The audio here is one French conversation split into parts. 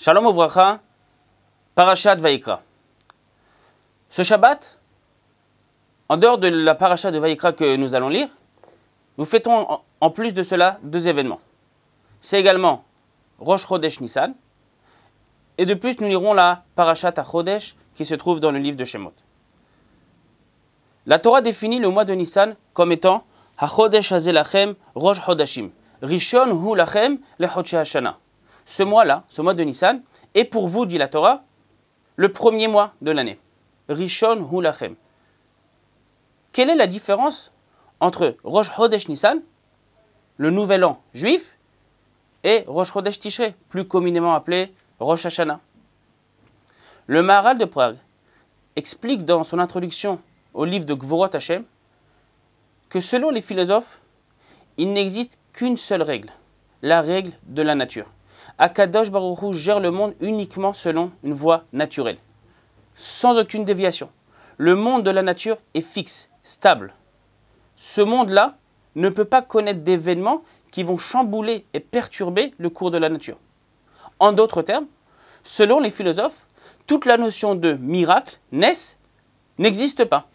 Shalom ouvracha, Parashat Vaikra. Ce Shabbat, en dehors de la Parashat de Vaikra que nous allons lire, nous fêtons en plus de cela deux événements. C'est également Rosh Chodesh Nissan, et de plus nous lirons la Parashat à Chodesh qui se trouve dans le livre de Shemot. La Torah définit le mois de Nissan comme étant HaChodesh Hazelachem Rosh chodeshim, Rishon Hu Lachem Le Hashanah ce mois-là, ce mois de Nissan, est pour vous, dit la Torah, le premier mois de l'année. Rishon Hulachem. Quelle est la différence entre Rosh Hodesh Nissan, le nouvel an juif, et Rosh Hodesh Tishrei, plus communément appelé Rosh Hashanah Le Maharal de Prague explique dans son introduction au livre de Gvorot Hashem que selon les philosophes, il n'existe qu'une seule règle, la règle de la nature. Akadosh Baruchou gère le monde uniquement selon une voie naturelle, sans aucune déviation. Le monde de la nature est fixe, stable. Ce monde-là ne peut pas connaître d'événements qui vont chambouler et perturber le cours de la nature. En d'autres termes, selon les philosophes, toute la notion de miracle, naissent, n'existe pas.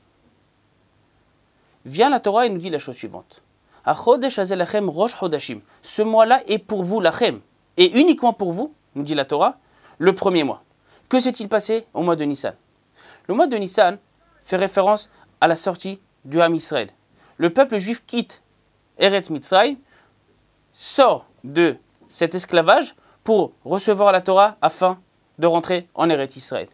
Vient la Torah et nous dit la chose suivante. Ce mois-là est pour vous l'achem et uniquement pour vous, nous dit la Torah, le premier mois. Que s'est-il passé au mois de Nissan Le mois de Nissan fait référence à la sortie du Ham Israël. Le peuple juif quitte Eretz Mitzrayim, sort de cet esclavage pour recevoir la Torah afin de rentrer en Eretz Israël.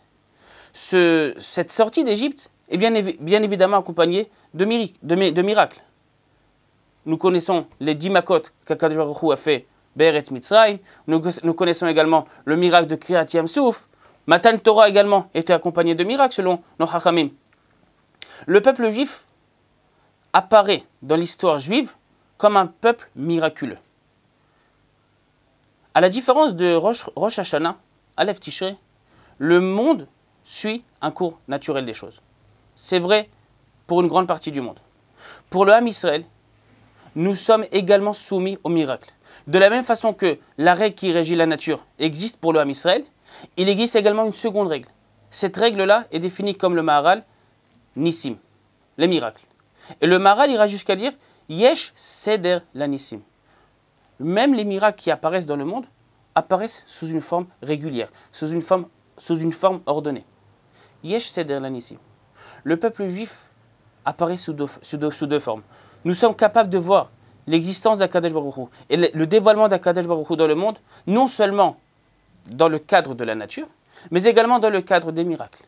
cette sortie d'Égypte est bien, évidemment accompagnée de, de, miracles. Nous connaissons les dix macotes qu'Akadjwarou a fait Beretz Mitzrayim. Nous, connaissons également le miracle de Kriyat Yam Matan Torah également était accompagné de miracles selon nos Hachamim. Le peuple juif apparaît dans l'histoire juive comme un peuple miraculeux. À la différence de Rosh, Hashanah, Aleph Tishrei, le monde suit un cours naturel des choses. C'est vrai pour une grande partie du monde. Pour le Ham Israël, nous sommes également soumis au miracle. De la même façon que la règle qui régit la nature existe pour le Ham Israël, il existe également une seconde règle. Cette règle-là est définie comme le Maharal Nissim, les miracles. Et le Maharal ira jusqu'à dire Yesh Seder la Même les miracles qui apparaissent dans le monde apparaissent sous une forme régulière, sous une forme, sous une forme ordonnée. Yesh Seder la Le peuple juif apparaît sous deux formes. Nous sommes capables de voir l'existence d'Akadesh Baruchou et le, dévoilement d'Akadesh Baruchou dans le monde, non seulement dans le cadre de la nature, mais également dans le cadre des miracles.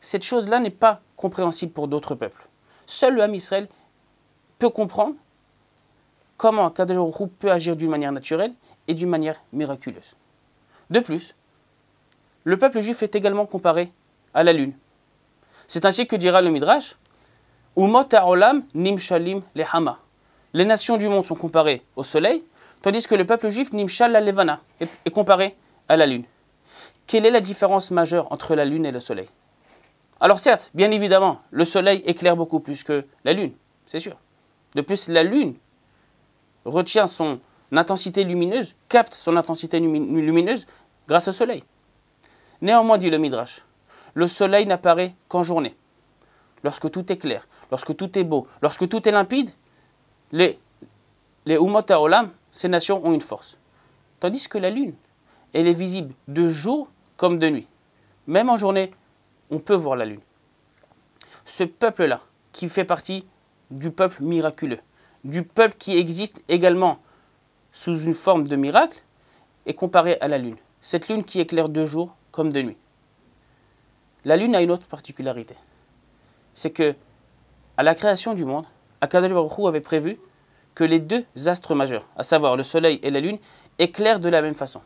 Cette chose-là n'est pas compréhensible pour d'autres peuples. Seul le Ham Israël peut comprendre comment Kadesh Baruchou peut agir d'une manière naturelle et d'une manière miraculeuse. De plus, le peuple juif est également comparé à la lune. C'est ainsi que dira le Midrash Umot ha'olam nimshalim lehama les nations du monde sont comparées au soleil, tandis que le peuple juif, Nimshal la Levana, est comparé à la lune. Quelle est la différence majeure entre la lune et le soleil Alors certes, bien évidemment, le soleil éclaire beaucoup plus que la lune, c'est sûr. De plus, la lune retient son intensité lumineuse, capte son intensité lumineuse grâce au soleil. Néanmoins, dit le Midrash, le soleil n'apparaît qu'en journée, lorsque tout est clair, lorsque tout est beau, lorsque tout est limpide, les, les Olam, ces nations ont une force. Tandis que la lune, elle est visible de jour comme de nuit. Même en journée, on peut voir la lune. Ce peuple-là, qui fait partie du peuple miraculeux, du peuple qui existe également sous une forme de miracle, est comparé à la lune. Cette lune qui éclaire de jour comme de nuit. La lune a une autre particularité. C'est que, à la création du monde, Akadosh Baruchou avait prévu que les deux astres majeurs, à savoir le Soleil et la Lune, éclairent de la même façon.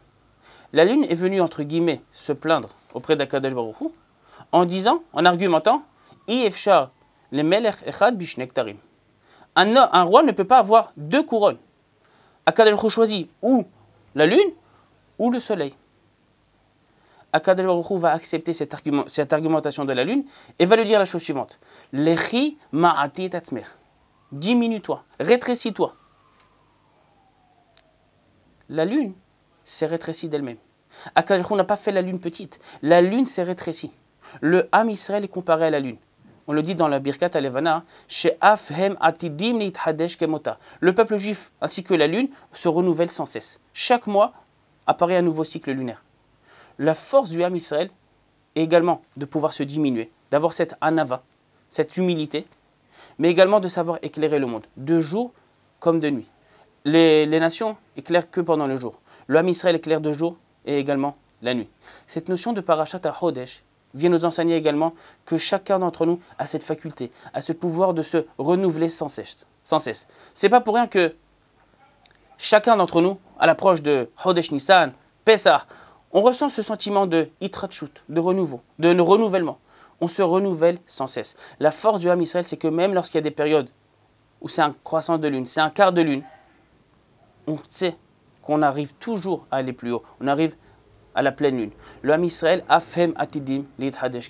La Lune est venue, entre guillemets, se plaindre auprès d'Akadosh en disant, en argumentant, le Melech Echad Un, roi ne peut pas avoir deux couronnes. Akadosh choisit ou la Lune ou le Soleil. Akadosh Baruch va accepter cette, argumentation de la lune et va lui dire la chose suivante. Lechi ma'ati diminue-toi, rétrécis-toi. La lune s'est rétrécie d'elle-même. on n'a pas fait la lune petite. La lune s'est rétrécie. Le âme Israël est comparé à la lune. On le dit dans la Birkat Alevana, Le peuple juif ainsi que la lune se renouvellent sans cesse. Chaque mois apparaît un nouveau cycle lunaire. La force du âme Israël est également de pouvoir se diminuer, d'avoir cette anava, cette humilité, mais également de savoir éclairer le monde, de jour comme de nuit. Les, nations éclairent que pendant le jour. L'homme Israël éclaire de jour et également la nuit. Cette notion de parachat à Hodesh vient nous enseigner également que chacun d'entre nous a cette faculté, a ce pouvoir de se renouveler sans cesse. Sans cesse. C'est pas pour rien que chacun d'entre nous, à l'approche de Hodesh Nissan, Pessah, on ressent ce sentiment de Itra'chut, de renouveau, de renouvellement on se renouvelle sans cesse. La force du Ham Israël, c'est que même lorsqu'il y a des périodes où c'est un croissant de lune, c'est un quart de lune, on sait qu'on arrive toujours à aller plus haut. On arrive à la pleine lune. Le Ham Israël, Afhem Atidim, Lit Hadesh